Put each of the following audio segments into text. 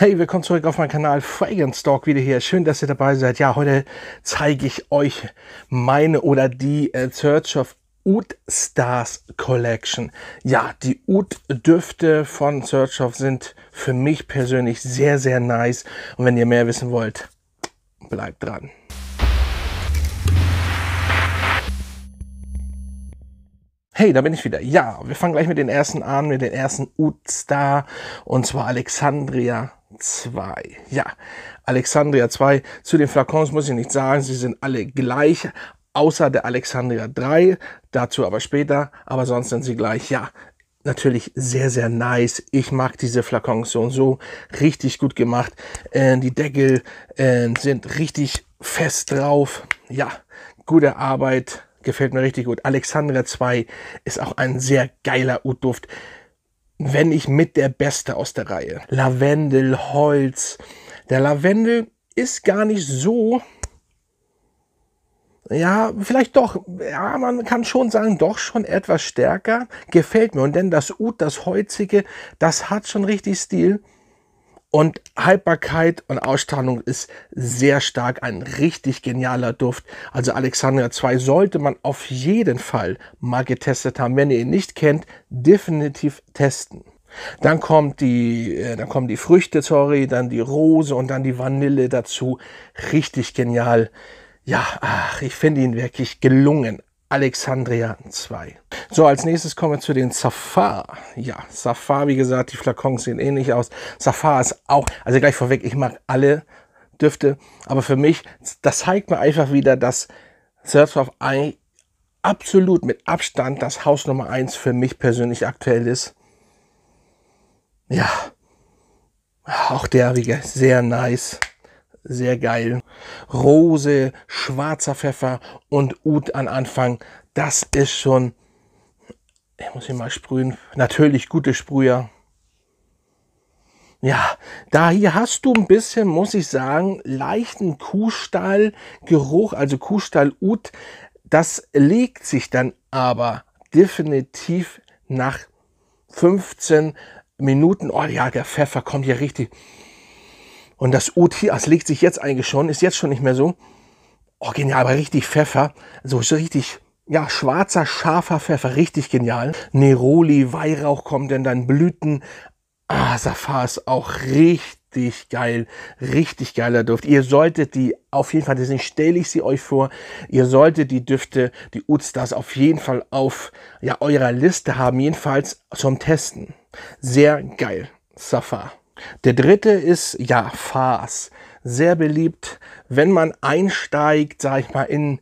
Hey, willkommen zurück auf meinem Kanal Fragrance Talk wieder hier. Schön, dass ihr dabei seid. Ja, heute zeige ich euch meine oder die äh, Search of Oud Stars Collection. Ja, die Oud Düfte von Search of sind für mich persönlich sehr, sehr nice. Und wenn ihr mehr wissen wollt, bleibt dran. Hey, da bin ich wieder. Ja, wir fangen gleich mit den ersten an, mit den ersten Oud Star und zwar Alexandria 2. Ja, Alexandria 2. Zu den Flakons muss ich nicht sagen, sie sind alle gleich, außer der Alexandria 3. Dazu aber später, aber sonst sind sie gleich. Ja, natürlich sehr, sehr nice. Ich mag diese Flakons so und so. Richtig gut gemacht. Äh, die Deckel äh, sind richtig fest drauf. Ja, gute Arbeit. Gefällt mir richtig gut. Alexandria 2 ist auch ein sehr geiler U-Duft wenn ich mit der Beste aus der Reihe. Lavendel, Holz. Der Lavendel ist gar nicht so. Ja, vielleicht doch. Ja, man kann schon sagen, doch schon etwas stärker. Gefällt mir. Und denn das Ud, das Holzige, das hat schon richtig Stil. Und Haltbarkeit und Ausstrahlung ist sehr stark, ein richtig genialer Duft. Also Alexandria 2 sollte man auf jeden Fall mal getestet haben. Wenn ihr ihn nicht kennt, definitiv testen. Dann, kommt die, äh, dann kommen die Früchte, sorry, dann die Rose und dann die Vanille dazu. Richtig genial. Ja, ach, ich finde ihn wirklich gelungen. Alexandria 2. So, als nächstes kommen wir zu den Safar. Ja, Safar, wie gesagt, die Flakons sehen ähnlich aus. Safar ist auch, also gleich vorweg, ich mag alle Düfte, aber für mich, das zeigt mir einfach wieder, dass Surf of Eye absolut mit Abstand das Haus Nummer 1 für mich persönlich aktuell ist. Ja, auch der, wie gesagt, sehr nice sehr geil. Rose, schwarzer Pfeffer und Ut an Anfang. Das ist schon, ich muss hier mal sprühen. Natürlich gute Sprüher. Ja, da hier hast du ein bisschen, muss ich sagen, leichten Kuhstallgeruch, also Kuhstall-Ut. Das legt sich dann aber definitiv nach 15 Minuten. Oh ja, der Pfeffer kommt hier richtig und das OT, das legt sich jetzt eigentlich schon, ist jetzt schon nicht mehr so. Oh, genial, aber richtig Pfeffer. So so richtig, ja, schwarzer, scharfer Pfeffer, richtig genial. Neroli, Weihrauch kommt denn dann Blüten. Ah, Safar ist auch richtig geil, richtig geiler Duft. Ihr solltet die auf jeden Fall, deswegen stelle ich sie euch vor, ihr solltet die Düfte, die Utstars auf jeden Fall auf ja, eurer Liste haben, jedenfalls zum Testen. Sehr geil, Safar. Der dritte ist ja Farce. Sehr beliebt, wenn man einsteigt, sag ich mal, in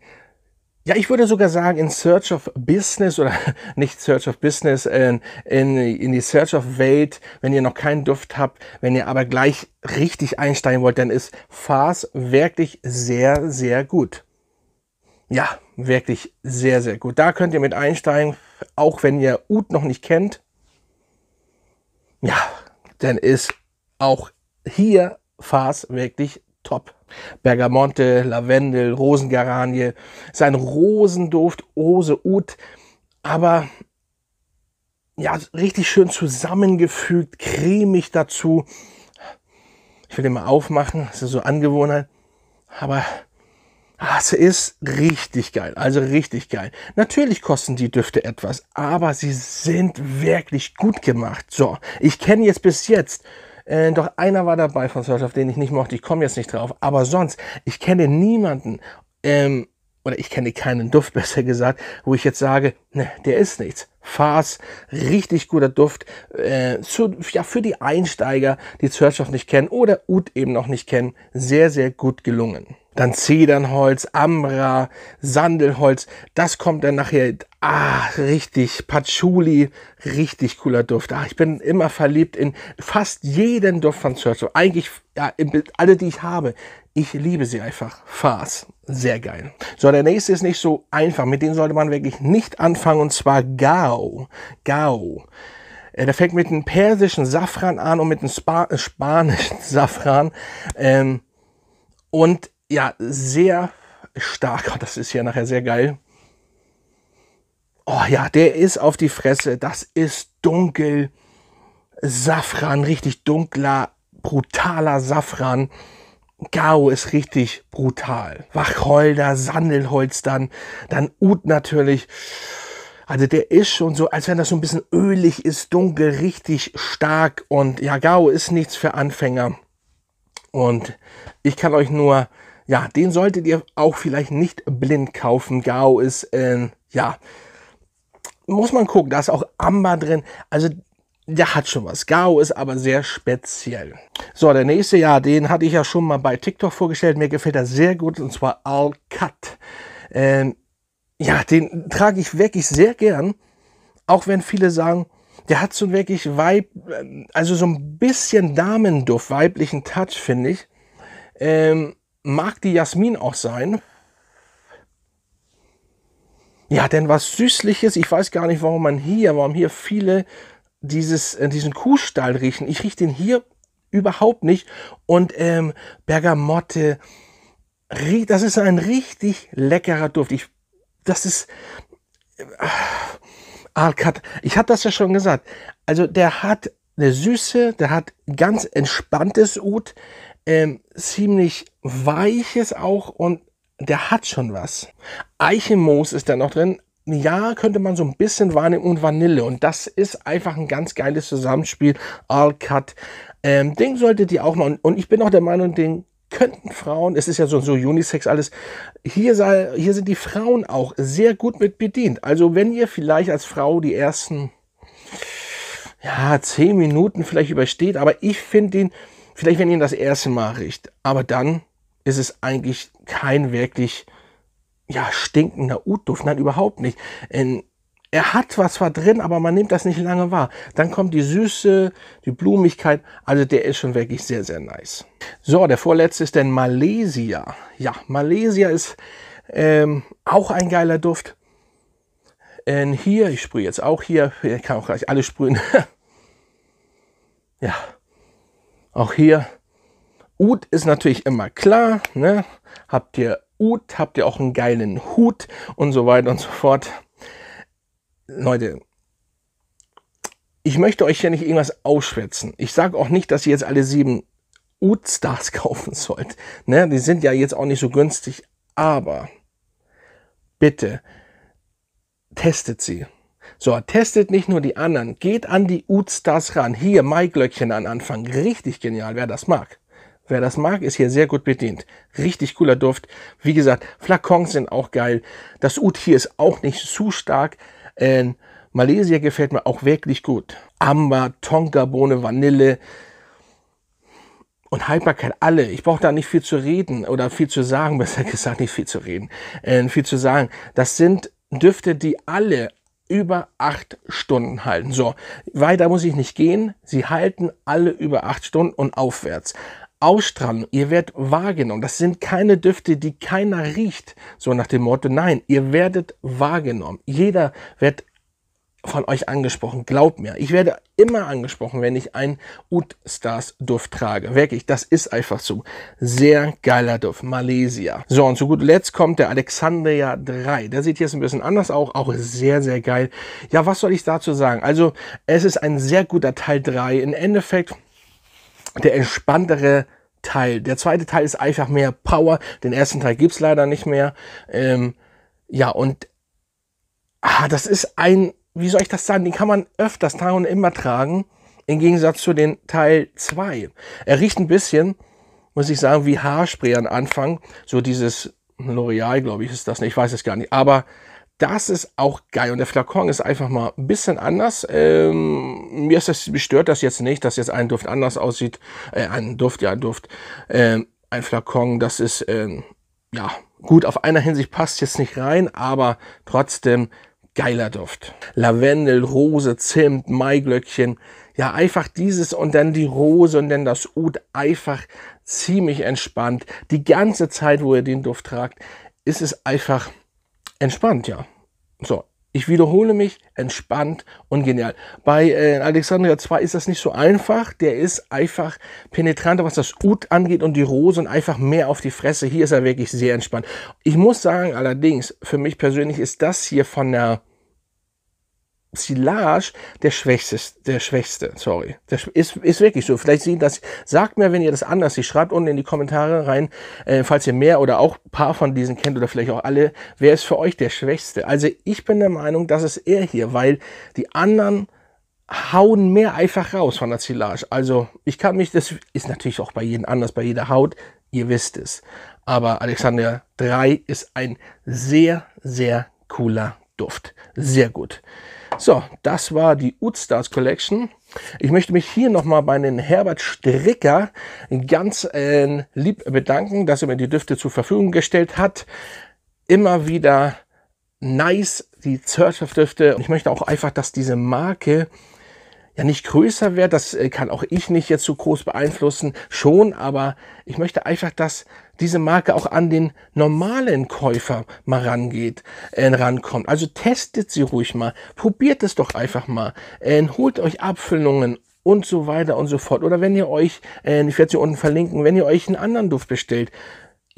ja, ich würde sogar sagen, in Search of Business oder nicht Search of Business, in, in, in die Search of Welt, wenn ihr noch keinen Duft habt, wenn ihr aber gleich richtig einsteigen wollt, dann ist Farce wirklich sehr, sehr gut. Ja, wirklich sehr, sehr gut. Da könnt ihr mit einsteigen, auch wenn ihr Ut noch nicht kennt. Ja, dann ist auch hier Fass wirklich top. Bergamonte, Lavendel, Rosengaranie, sein Rosenduft, Rose Ut, aber ja, richtig schön zusammengefügt, cremig dazu. Ich will den mal aufmachen, das ist so Angewohnheit, aber ah, es ist richtig geil, also richtig geil. Natürlich kosten die Düfte etwas, aber sie sind wirklich gut gemacht. So, ich kenne jetzt bis jetzt äh, doch einer war dabei von Search, auf den ich nicht mochte. Ich komme jetzt nicht drauf. Aber sonst, ich kenne niemanden, ähm, oder ich kenne keinen Duft, besser gesagt, wo ich jetzt sage, ne, der ist nichts. Fars, richtig guter Duft, äh, zu, ja, für die Einsteiger, die Church nicht kennen oder Ud eben noch nicht kennen, sehr, sehr gut gelungen. Dann Zedernholz, Amra, Sandelholz, das kommt dann nachher, ah, richtig, Patchouli, richtig cooler Duft. Ah, ich bin immer verliebt in fast jeden Duft von Churchill. Eigentlich, ja, alle, die ich habe, ich liebe sie einfach. Farce. Sehr geil. So, der nächste ist nicht so einfach. Mit dem sollte man wirklich nicht anfangen und zwar Gao. Gao. Äh, der fängt mit einem persischen Safran an und mit einem Spa äh, spanischen Safran. Ähm, und ja, sehr stark. Oh, das ist hier nachher sehr geil. Oh ja, der ist auf die Fresse. Das ist dunkel. Safran, richtig dunkler, brutaler Safran. Gao ist richtig brutal. Wachholder, Sandelholz dann, dann Ut natürlich. Also der ist schon so, als wenn das so ein bisschen ölig ist, dunkel, richtig stark. Und ja, Gao ist nichts für Anfänger. Und ich kann euch nur, ja, den solltet ihr auch vielleicht nicht blind kaufen. Gao ist, äh, ja, muss man gucken, da ist auch Amber drin. Also der hat schon was. Gao ist aber sehr speziell. So, der nächste, ja, den hatte ich ja schon mal bei TikTok vorgestellt. Mir gefällt er sehr gut und zwar All Cut. Ähm, ja, den trage ich wirklich sehr gern. Auch wenn viele sagen, der hat so wirklich Weib, also so ein bisschen Damenduft, weiblichen Touch, finde ich. Ähm, mag die Jasmin auch sein. Ja, denn was Süßliches, ich weiß gar nicht, warum man hier, warum hier viele dieses, äh, diesen Kuhstall riechen. Ich rieche den hier überhaupt nicht. Und ähm, Bergamotte, das ist ein richtig leckerer Duft. Ich, das ist... Äh, Alcat, ich habe das ja schon gesagt. Also der hat eine Süße, der hat ganz entspanntes Ut, ähm, ziemlich weiches auch und der hat schon was. Eichenmoos ist da noch drin, ja, könnte man so ein bisschen wahrnehmen und Vanille. Und das ist einfach ein ganz geiles Zusammenspiel. All Cut. Ähm, den solltet ihr auch mal. Und ich bin auch der Meinung, den könnten Frauen, es ist ja so, so Unisex alles, hier, sei, hier sind die Frauen auch sehr gut mit bedient. Also wenn ihr vielleicht als Frau die ersten, ja, zehn Minuten vielleicht übersteht, aber ich finde den, vielleicht wenn ihr ihn das erste Mal riecht, aber dann ist es eigentlich kein wirklich ja, stinkender Utduft. Nein, überhaupt nicht. In, ähm, er hat was zwar drin, aber man nimmt das nicht lange wahr. Dann kommt die Süße, die Blumigkeit. Also der ist schon wirklich sehr, sehr nice. So, der vorletzte ist denn Malaysia. Ja, Malaysia ist ähm, auch ein geiler Duft. Ähm, hier, ich sprühe jetzt auch hier. Ich kann auch gleich alle sprühen. ja, auch hier. Ut ist natürlich immer klar. Ne? Habt ihr Ut, habt ihr auch einen geilen Hut und so weiter und so fort. Leute, ich möchte euch ja nicht irgendwas ausschwätzen. Ich sage auch nicht, dass ihr jetzt alle sieben Ut-Stars kaufen sollt. Ne? Die sind ja jetzt auch nicht so günstig. Aber bitte testet sie. So, testet nicht nur die anderen. Geht an die ut ran. Hier, Mike Glöckchen an Anfang. Richtig genial, wer das mag. Wer das mag, ist hier sehr gut bedient. Richtig cooler Duft. Wie gesagt, Flakons sind auch geil. Das Ut hier ist auch nicht zu stark. Äh, Malaysia gefällt mir auch wirklich gut. Amber, Tonkabohne, Vanille und Haltbarkeit alle. Ich brauche da nicht viel zu reden oder viel zu sagen, besser gesagt, nicht viel zu reden, äh, viel zu sagen. Das sind Düfte, die alle über acht Stunden halten. So, weiter muss ich nicht gehen. Sie halten alle über acht Stunden und aufwärts. Ausstrahlung, ihr werdet wahrgenommen. Das sind keine Düfte, die keiner riecht, so nach dem Motto, nein, ihr werdet wahrgenommen. Jeder wird von euch angesprochen, glaubt mir. Ich werde immer angesprochen, wenn ich einen Oud-Stars Duft trage. Wirklich, das ist einfach so. Sehr geiler Duft. Malaysia. So, und zu guter Letzt kommt der Alexandria 3. Der sieht jetzt ein bisschen anders aus. Auch sehr, sehr geil. Ja, was soll ich dazu sagen? Also, es ist ein sehr guter Teil 3. Im Endeffekt der entspanntere Teil. Der zweite Teil ist einfach mehr Power. Den ersten Teil gibt's leider nicht mehr. Ähm, ja, und ah, das ist ein, wie soll ich das sagen, den kann man öfters Tag und immer tragen. Im Gegensatz zu den Teil 2. Er riecht ein bisschen, muss ich sagen, wie Haarspray am Anfang. So dieses L'Oreal, glaube ich, ist das nicht. Ich weiß es gar nicht. Aber das ist auch geil. Und der Flakon ist einfach mal ein bisschen anders. Ähm, mir ist das, stört das jetzt nicht, dass jetzt ein Duft anders aussieht. Äh, ein Duft, ja, ein Duft. Ähm, ein Flakon, das ist, ähm, ja, gut, auf einer Hinsicht passt jetzt nicht rein, aber trotzdem geiler Duft. Lavendel, Rose, Zimt, Maiglöckchen. Ja, einfach dieses und dann die Rose und dann das Ud. Einfach ziemlich entspannt. Die ganze Zeit, wo ihr den Duft tragt, ist es einfach Entspannt, ja. So, ich wiederhole mich, entspannt und genial. Bei äh, Alexandria 2 ist das nicht so einfach. Der ist einfach penetranter, was das Ut angeht und die Rose und einfach mehr auf die Fresse. Hier ist er wirklich sehr entspannt. Ich muss sagen, allerdings, für mich persönlich ist das hier von der Silage der Schwächste, der Schwächste, sorry. Das ist, ist wirklich so. Vielleicht sehen das, sagt mir, wenn ihr das anders seht. Schreibt unten in die Kommentare rein, äh, falls ihr mehr oder auch ein paar von diesen kennt oder vielleicht auch alle, wer ist für euch der Schwächste? Also ich bin der Meinung, dass es er hier, weil die anderen hauen mehr einfach raus von der Silage. Also ich kann mich, das ist natürlich auch bei jedem anders, bei jeder Haut, ihr wisst es. Aber Alexander 3 ist ein sehr, sehr cooler Duft. Sehr gut. So, das war die Utstars Collection. Ich möchte mich hier nochmal bei den Herbert Stricker ganz äh, lieb bedanken, dass er mir die Düfte zur Verfügung gestellt hat. Immer wieder nice, die Zertschaft-Düfte. Ich möchte auch einfach, dass diese Marke ja nicht größer wird. Das äh, kann auch ich nicht jetzt so groß beeinflussen. Schon, aber ich möchte einfach, dass diese Marke auch an den normalen Käufer mal rangeht, äh, rankommt. Also testet sie ruhig mal. Probiert es doch einfach mal. Äh, holt euch Abfüllungen und so weiter und so fort. Oder wenn ihr euch, äh, ich werde sie unten verlinken, wenn ihr euch einen anderen Duft bestellt,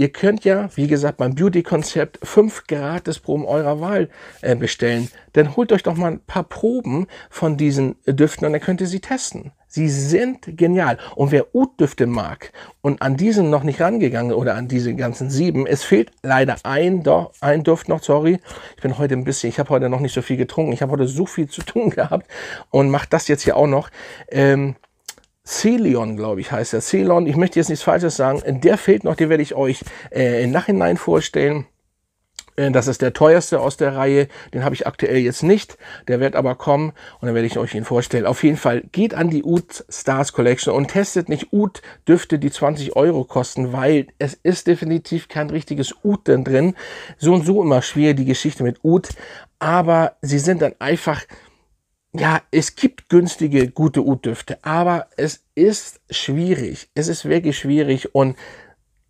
Ihr könnt ja, wie gesagt, beim Beauty-Konzept fünf Gratis-Proben eurer Wahl äh, bestellen. Dann holt euch doch mal ein paar Proben von diesen Düften und dann könnt ihr sie testen. Sie sind genial. Und wer Oud-Düfte mag und an diesen noch nicht rangegangen oder an diese ganzen sieben, es fehlt leider ein, Do ein Duft noch, sorry. Ich bin heute ein bisschen, ich habe heute noch nicht so viel getrunken. Ich habe heute so viel zu tun gehabt und mache das jetzt hier auch noch. Ähm, Celion, glaube ich, heißt der. Celion, ich möchte jetzt nichts Falsches sagen. Der fehlt noch, den werde ich euch äh, im Nachhinein vorstellen. Äh, das ist der teuerste aus der Reihe. Den habe ich aktuell jetzt nicht. Der wird aber kommen und dann werde ich euch ihn vorstellen. Auf jeden Fall geht an die Ud Stars Collection und testet nicht Ud Düfte, die 20 Euro kosten, weil es ist definitiv kein richtiges Oud drin. So und so immer schwer die Geschichte mit Ud. Aber sie sind dann einfach ja, es gibt günstige, gute U-Düfte, aber es ist schwierig. Es ist wirklich schwierig und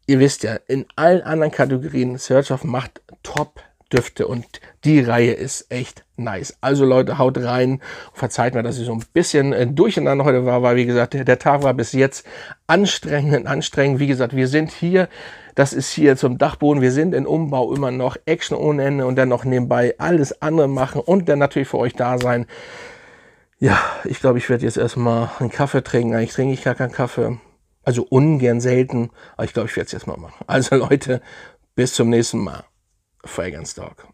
ihr wisst ja, in allen anderen Kategorien, Search of macht top Düfte und die Reihe ist echt nice. Also Leute, haut rein. Verzeiht mir, dass ich so ein bisschen äh, durcheinander heute war, weil wie gesagt, der, Tag war bis jetzt anstrengend, und anstrengend. Wie gesagt, wir sind hier, das ist hier zum Dachboden, wir sind in Umbau immer noch, Action ohne Ende und dann noch nebenbei alles andere machen und dann natürlich für euch da sein. Ja, ich glaube, ich werde jetzt erstmal einen Kaffee trinken. Eigentlich trinke ich gar keinen Kaffee. Also ungern, selten. Aber ich glaube, ich werde es jetzt mal machen. Also Leute, bis zum nächsten Mal. Fragrance Talk.